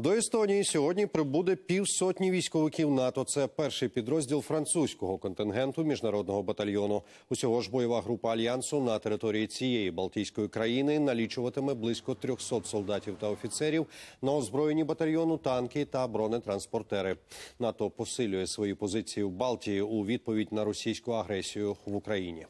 До Естонії сьогодні прибуде півсотні військовиків НАТО. Це перший підрозділ французького контингенту міжнародного батальйону. Усього ж бойова група альянсу на території цієї Балтійської країни налічуватиме близько 300 солдатів та офіцерів на озброєнні батальйону танки та бронетранспортери. НАТО посилює свої позиції в Балтії у відповідь на російську агресію в Україні.